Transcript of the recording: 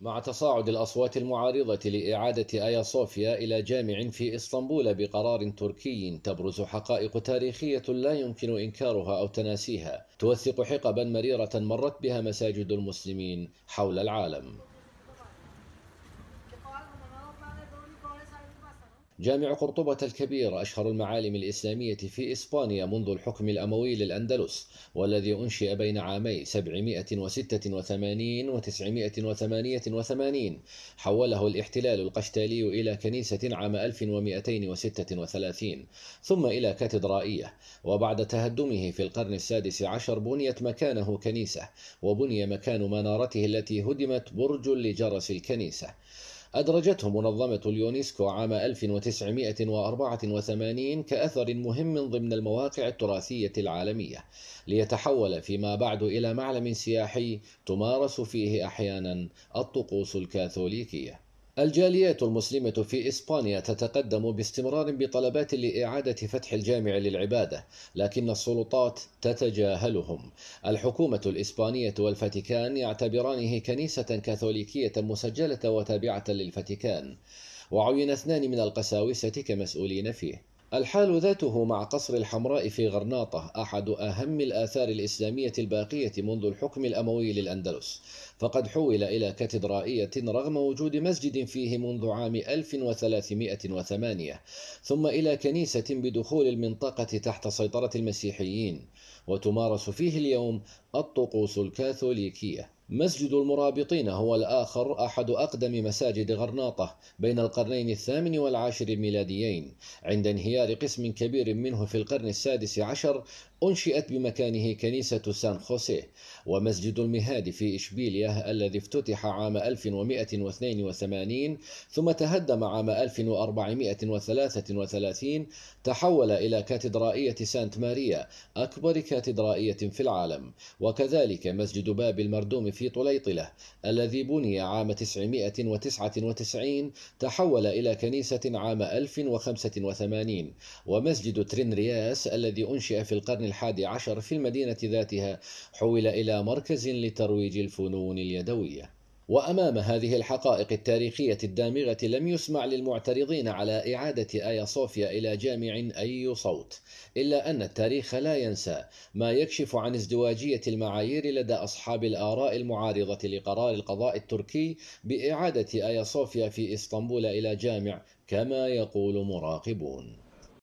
مع تصاعد الأصوات المعارضة لإعادة آيا صوفيا إلى جامع في إسطنبول بقرار تركي تبرز حقائق تاريخية لا يمكن إنكارها أو تناسيها توثق حقبا مريرة مرت بها مساجد المسلمين حول العالم جامع قرطبة الكبير أشهر المعالم الإسلامية في إسبانيا منذ الحكم الأموي للأندلس والذي أنشئ بين عامي 786 و 988 حوله الاحتلال القشتالي إلى كنيسة عام 1236 ثم إلى كاتدرائية وبعد تهدمه في القرن السادس عشر بنيت مكانه كنيسة وبني مكان منارته التي هدمت برج لجرس الكنيسة أدرجته منظمة اليونسكو عام 1984 كأثر مهم ضمن المواقع التراثية العالمية ليتحول فيما بعد إلى معلم سياحي تمارس فيه أحيانا الطقوس الكاثوليكية الجاليات المسلمة في إسبانيا تتقدم باستمرار بطلبات لإعادة فتح الجامع للعبادة، لكن السلطات تتجاهلهم. الحكومة الإسبانية والفاتيكان يعتبرانه كنيسة كاثوليكية مسجلة وتابعة للفاتيكان، وعين اثنان من القساوسة كمسؤولين فيه. الحال ذاته مع قصر الحمراء في غرناطة أحد أهم الآثار الإسلامية الباقية منذ الحكم الأموي للأندلس فقد حول إلى كاتدرائية رغم وجود مسجد فيه منذ عام 1308 ثم إلى كنيسة بدخول المنطقة تحت سيطرة المسيحيين وتمارس فيه اليوم الطقوس الكاثوليكية مسجد المرابطين هو الآخر أحد أقدم مساجد غرناطة بين القرنين الثامن والعاشر الميلاديين عند انهيار قسم كبير منه في القرن السادس عشر أنشئت بمكانه كنيسة سان خوسيه ومسجد المهاد في إشبيلية الذي افتتح عام 1182 ثم تهدم عام 1433 تحول إلى كاتدرائية سانت ماريا أكبر كاتدرائية في العالم وكذلك مسجد باب المردوم في طليطلة الذي بني عام 999 تحول إلى كنيسة عام 1085 ومسجد ترينرياس الذي أنشئ في القرن الحادي عشر في المدينة ذاتها حول إلى مركز لترويج الفنون اليدوية وأمام هذه الحقائق التاريخية الدامغة لم يسمع للمعترضين على إعادة آيا صوفيا إلى جامع أي صوت، إلا أن التاريخ لا ينسى ما يكشف عن ازدواجية المعايير لدى أصحاب الآراء المعارضة لقرار القضاء التركي بإعادة آيا صوفيا في إسطنبول إلى جامع كما يقول مراقبون.